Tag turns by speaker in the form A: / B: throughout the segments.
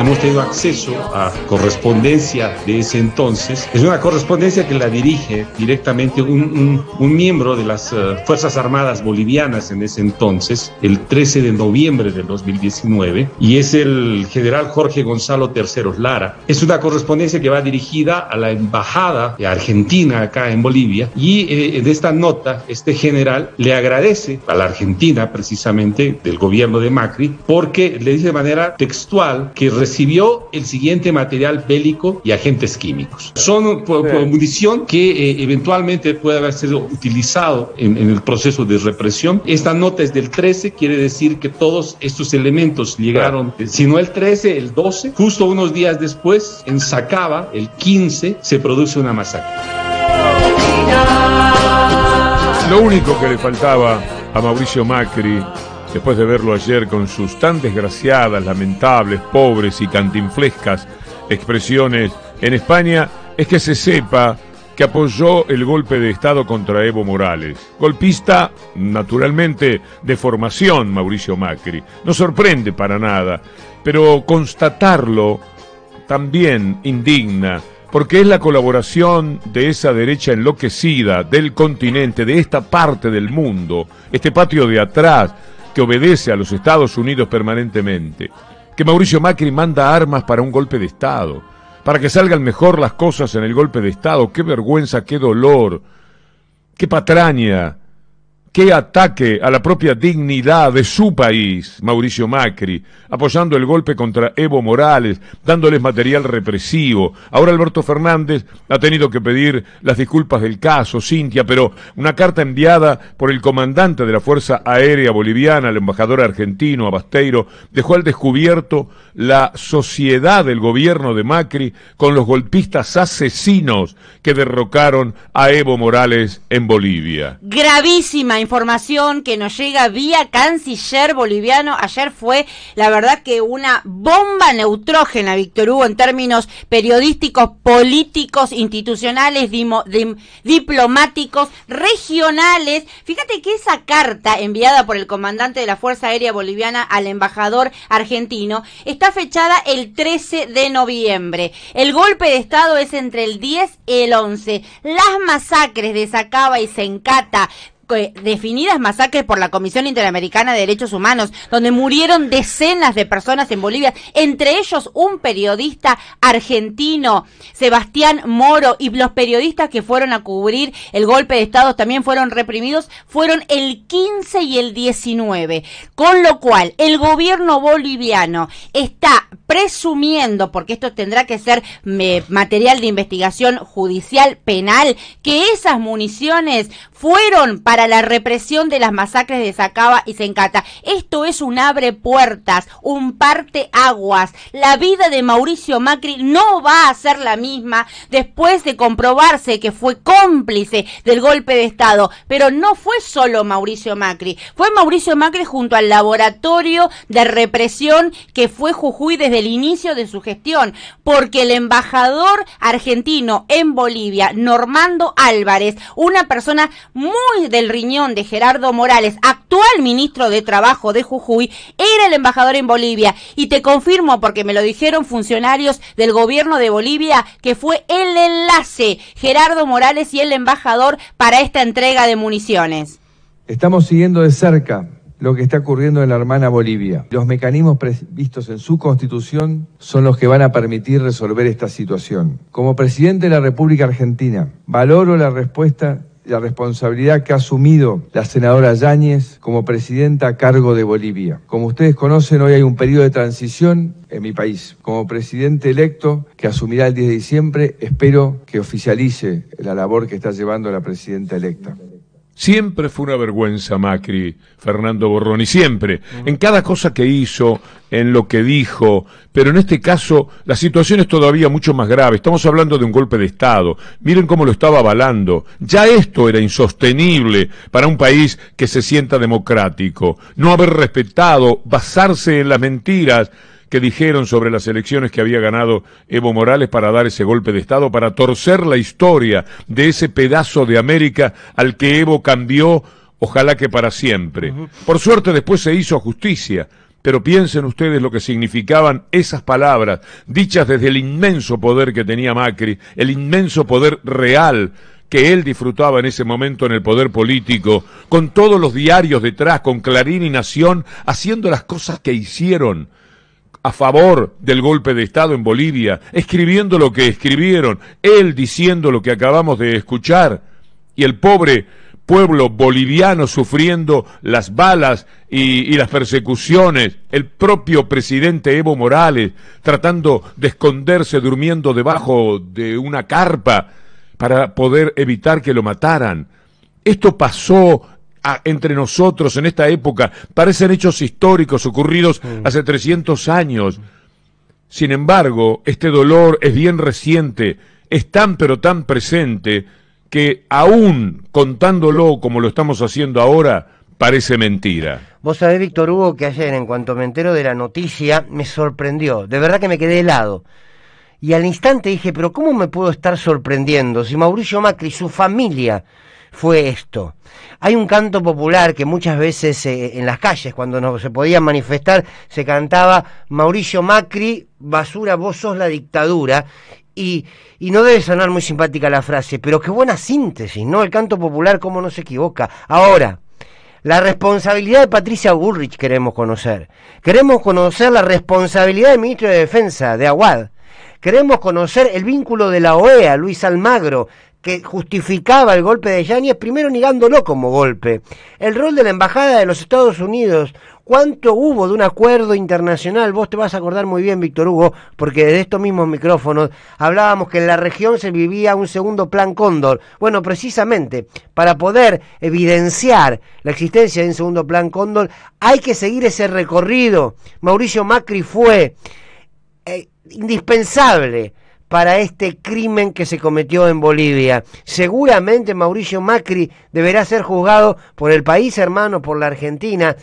A: hemos tenido acceso a correspondencia de ese entonces. Es una correspondencia que la dirige directamente un, un, miembro de las eh, Fuerzas Armadas Bolivianas en ese entonces, el 13 de noviembre del 2019, y es el general Jorge Gonzalo Terceros Lara. Es una correspondencia que va dirigida a la Embajada de Argentina acá en Bolivia, y en eh, esta nota, este general le agradece a la Argentina, precisamente del gobierno de Macri, porque le dice de manera textual que recibió el siguiente material bélico y agentes químicos. Son por, munición que eh, eventualmente puede haber sido utilizado en, el proceso de represión. Esta nota es del 13, quiere decir que todos estos elementos llegaron, si no el 13, el 12. Justo unos días después, en Sacaba, el 15, se produce una masacre. Lo único que le faltaba
B: a Mauricio Macri Después de verlo ayer con sus tan desgraciadas, lamentables, pobres y cantinflescas expresiones en España, es que se sepa que apoyó el golpe de Estado contra Evo Morales. Golpista, naturalmente, de formación, Mauricio Macri. No sorprende para nada, pero constatarlo también indigna, porque es la colaboración de esa derecha enloquecida del continente, de esta parte del mundo, este patio de atrás, obedece a los Estados Unidos permanentemente, que Mauricio Macri manda armas para un golpe de Estado, para que salgan mejor las cosas en el golpe de Estado, qué vergüenza, qué dolor, qué patraña qué ataque a la propia dignidad de su país, Mauricio Macri, apoyando el golpe contra Evo Morales, dándoles material represivo. Ahora Alberto Fernández ha tenido que pedir las disculpas del caso, Cintia, pero una carta enviada por el comandante de la Fuerza Aérea Boliviana, el embajador argentino Abasteiro, dejó al descubierto la sociedad del gobierno de Macri con los golpistas asesinos que derrocaron a Evo Morales en Bolivia.
C: Gravísima información que nos llega vía canciller boliviano. Ayer fue, la verdad, que una bomba neutrógena, Víctor Hugo, en términos periodísticos, políticos, institucionales, diplomáticos, regionales. Fíjate que esa carta enviada por el comandante de la Fuerza Aérea Boliviana al embajador argentino está fechada el 13 de noviembre. El golpe de Estado es entre el 10 y el 11. Las masacres de Sacaba y Sencata, definidas masacres por la Comisión Interamericana de Derechos Humanos, donde murieron decenas de personas en Bolivia, entre ellos un periodista argentino, Sebastián Moro, y los periodistas que fueron a cubrir el golpe de Estado también fueron reprimidos, fueron el 15 y el 19. Con lo cual, el gobierno boliviano está presumiendo, porque esto tendrá que ser material de investigación judicial penal, que esas municiones fueron para la represión de las masacres de Sacaba y Sencata. Esto es un abre puertas, un parte aguas. La vida de Mauricio Macri no va a ser la misma después de comprobarse que fue cómplice del golpe de Estado. Pero no fue solo Mauricio Macri, fue Mauricio Macri junto al laboratorio de represión que fue Jujuy desde el inicio de su gestión, porque el embajador argentino en Bolivia, Normando Álvarez, una persona muy del riñón de Gerardo Morales, actual ministro de Trabajo de Jujuy, era el embajador en Bolivia. Y te confirmo, porque me lo dijeron funcionarios del gobierno de Bolivia, que fue el enlace Gerardo Morales y el embajador para esta entrega de municiones.
B: Estamos siguiendo de cerca lo que está ocurriendo en la hermana Bolivia. Los mecanismos previstos en su constitución son los que van a permitir resolver esta situación. Como presidente de la República Argentina, valoro la respuesta la responsabilidad que ha asumido la senadora Yáñez como presidenta a cargo de Bolivia. Como ustedes conocen, hoy hay un periodo de transición en mi país. Como presidente electo, que asumirá el 10 de diciembre, espero que oficialice la labor que está llevando la presidenta electa. Siempre fue una vergüenza Macri, Fernando Borroni, siempre, en cada cosa que hizo, en lo que dijo, pero en este caso la situación es todavía mucho más grave. Estamos hablando de un golpe de Estado. Miren cómo lo estaba avalando. Ya esto era insostenible para un país que se sienta democrático. No haber respetado, basarse en las mentiras que dijeron sobre las elecciones que había ganado Evo Morales para dar ese golpe de Estado, para torcer la historia de ese pedazo de América al que Evo cambió, ojalá que para siempre. Por suerte después se hizo justicia, pero piensen ustedes lo que significaban esas palabras, dichas desde el inmenso poder que tenía Macri, el inmenso poder real que él disfrutaba en ese momento en el poder político, con todos los diarios detrás, con Clarín y Nación, haciendo las cosas que hicieron a favor del golpe de Estado en Bolivia, escribiendo lo que escribieron, él diciendo lo que acabamos de escuchar, y el pobre pueblo boliviano sufriendo las balas y, las persecuciones, el propio presidente Evo Morales tratando de esconderse durmiendo debajo de una carpa para poder evitar que lo mataran. Esto pasó entre nosotros en esta época parecen hechos históricos ocurridos hace 300 años. Sin embargo, este dolor es bien reciente, es tan pero tan presente que aún contándolo como lo estamos haciendo ahora, parece mentira.
D: Vos sabés, Víctor Hugo, que ayer en cuanto me entero de la noticia, me sorprendió. De verdad que me quedé helado. Y al instante dije, pero ¿cómo me puedo estar sorprendiendo si Mauricio Macri, y su familia, fue esto. Hay un canto popular que muchas veces eh, en las calles, cuando no se podía manifestar, se cantaba Mauricio Macri, basura, vos sos la dictadura. Y, y, no debe sonar muy simpática la frase, pero qué buena síntesis, ¿no? El canto popular, cómo no se equivoca. Ahora, la responsabilidad de Patricia Bullrich queremos conocer. Queremos conocer la responsabilidad del ministro de Defensa, de Aguad. Queremos conocer el vínculo de la OEA, Luis Almagro, que justificaba el golpe de es primero negándolo como golpe. El rol de la Embajada de los Estados Unidos, cuánto hubo de un acuerdo internacional, vos te vas a acordar muy bien, Víctor Hugo, porque de estos mismos micrófonos hablábamos que en la región se vivía un segundo plan cóndor. Bueno, precisamente, para poder evidenciar la existencia de un segundo plan cóndor, hay que seguir ese recorrido. Mauricio Macri fue eh, indispensable para este crimen que se cometió en Bolivia. Seguramente Mauricio Macri deberá ser juzgado por el país hermano, por la Argentina,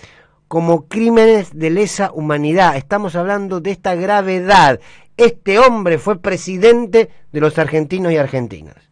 D: como crímenes de lesa humanidad. Estamos hablando de esta gravedad. Este hombre fue presidente de los argentinos y argentinas.